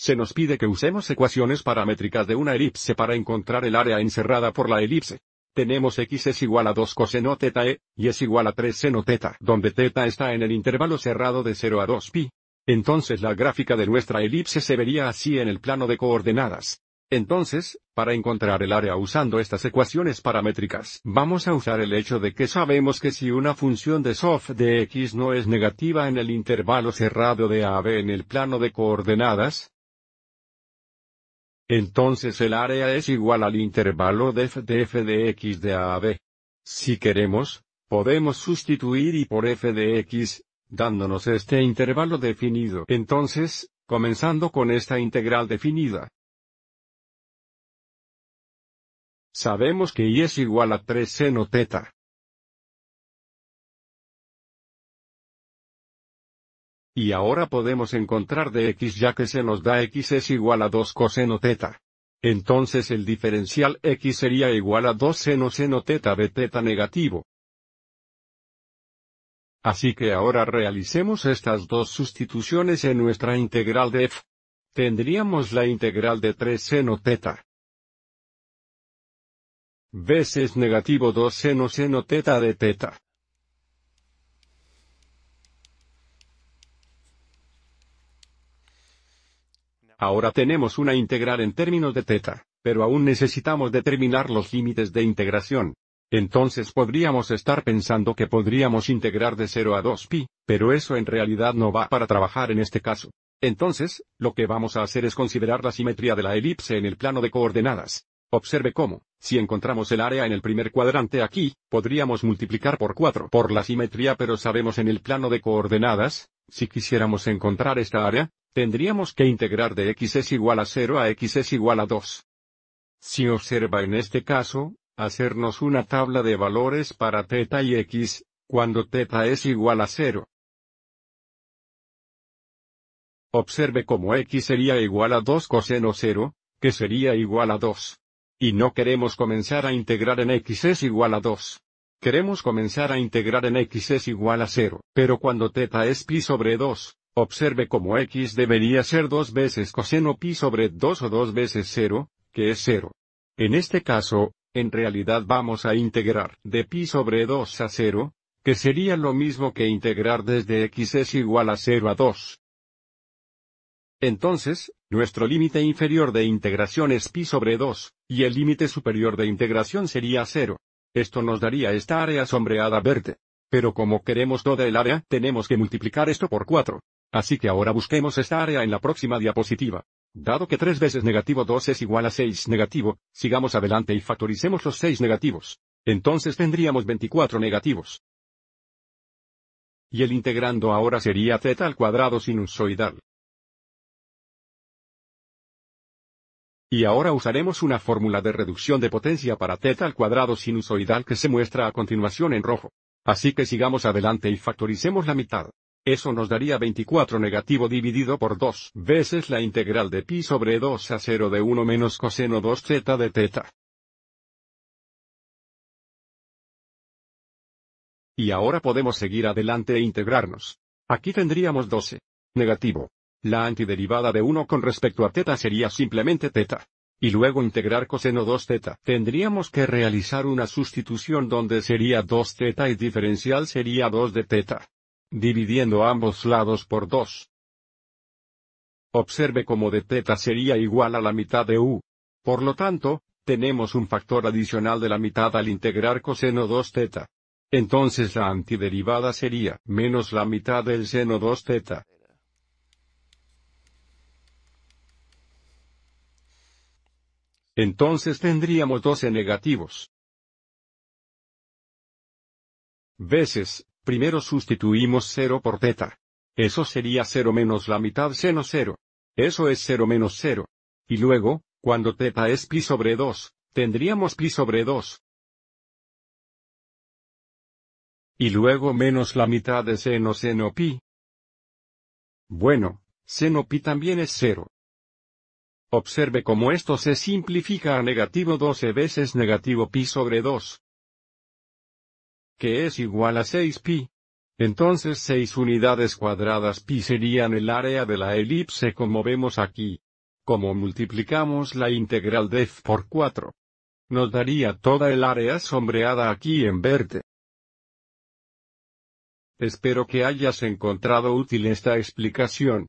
se nos pide que usemos ecuaciones paramétricas de una elipse para encontrar el área encerrada por la elipse. Tenemos x es igual a 2 coseno teta e, y es igual a 3 seno teta, donde teta está en el intervalo cerrado de 0 a 2 pi. Entonces la gráfica de nuestra elipse se vería así en el plano de coordenadas. Entonces, para encontrar el área usando estas ecuaciones paramétricas, vamos a usar el hecho de que sabemos que si una función de soft de x no es negativa en el intervalo cerrado de a a b en el plano de coordenadas, entonces el área es igual al intervalo de f de f de x de a a b. Si queremos, podemos sustituir y por f de x, dándonos este intervalo definido. Entonces, comenzando con esta integral definida. Sabemos que y es igual a 3 seno teta. Y ahora podemos encontrar de x ya que se nos da x es igual a 2 coseno teta. Entonces el diferencial x sería igual a 2 seno seno teta de teta negativo. Así que ahora realicemos estas dos sustituciones en nuestra integral de f. Tendríamos la integral de 3 seno teta. veces negativo 2 seno seno teta de teta. Ahora tenemos una integral en términos de teta, pero aún necesitamos determinar los límites de integración. Entonces podríamos estar pensando que podríamos integrar de 0 a 2pi, pero eso en realidad no va para trabajar en este caso. Entonces, lo que vamos a hacer es considerar la simetría de la elipse en el plano de coordenadas. Observe cómo, si encontramos el área en el primer cuadrante aquí, podríamos multiplicar por 4 por la simetría pero sabemos en el plano de coordenadas, si quisiéramos encontrar esta área, Tendríamos que integrar de x es igual a 0 a x es igual a 2. Si observa en este caso, hacernos una tabla de valores para θ y x, cuando θ es igual a 0. Observe cómo x sería igual a 2 coseno 0, que sería igual a 2. Y no queremos comenzar a integrar en x es igual a 2. Queremos comenzar a integrar en x es igual a 0, pero cuando θ es pi sobre 2, Observe cómo x debería ser 2 veces coseno pi sobre 2 o 2 veces 0, que es 0. En este caso, en realidad vamos a integrar de pi sobre 2 a 0, que sería lo mismo que integrar desde x es igual a 0 a 2. Entonces, nuestro límite inferior de integración es pi sobre 2, y el límite superior de integración sería 0. Esto nos daría esta área sombreada verde. Pero como queremos toda el área, tenemos que multiplicar esto por 4. Así que ahora busquemos esta área en la próxima diapositiva. Dado que 3 veces negativo 2 es igual a 6 negativo, sigamos adelante y factoricemos los 6 negativos. Entonces tendríamos 24 negativos. Y el integrando ahora sería teta al cuadrado sinusoidal. Y ahora usaremos una fórmula de reducción de potencia para teta al cuadrado sinusoidal que se muestra a continuación en rojo. Así que sigamos adelante y factoricemos la mitad. Eso nos daría 24 negativo dividido por 2 veces la integral de pi sobre 2 a 0 de 1 menos coseno 2 z de teta. Y ahora podemos seguir adelante e integrarnos. Aquí tendríamos 12. Negativo. La antiderivada de 1 con respecto a teta sería simplemente teta y luego integrar coseno 2 teta. Tendríamos que realizar una sustitución donde sería 2 teta y diferencial sería 2 de teta dividiendo ambos lados por 2. Observe cómo de teta sería igual a la mitad de u. Por lo tanto, tenemos un factor adicional de la mitad al integrar coseno 2 teta. Entonces la antiderivada sería menos la mitad del seno 2 teta. Entonces tendríamos 12 negativos. Veces, Primero sustituimos 0 por teta. Eso sería 0 menos la mitad seno 0. Eso es 0 menos 0. Y luego, cuando teta es pi sobre 2, tendríamos pi sobre 2. Y luego menos la mitad de seno seno pi. Bueno, seno pi también es 0. Observe cómo esto se simplifica a negativo 12 e veces negativo pi sobre 2 que es igual a 6 pi. Entonces 6 unidades cuadradas pi serían el área de la elipse como vemos aquí. Como multiplicamos la integral de f por 4. Nos daría toda el área sombreada aquí en verde. Espero que hayas encontrado útil esta explicación.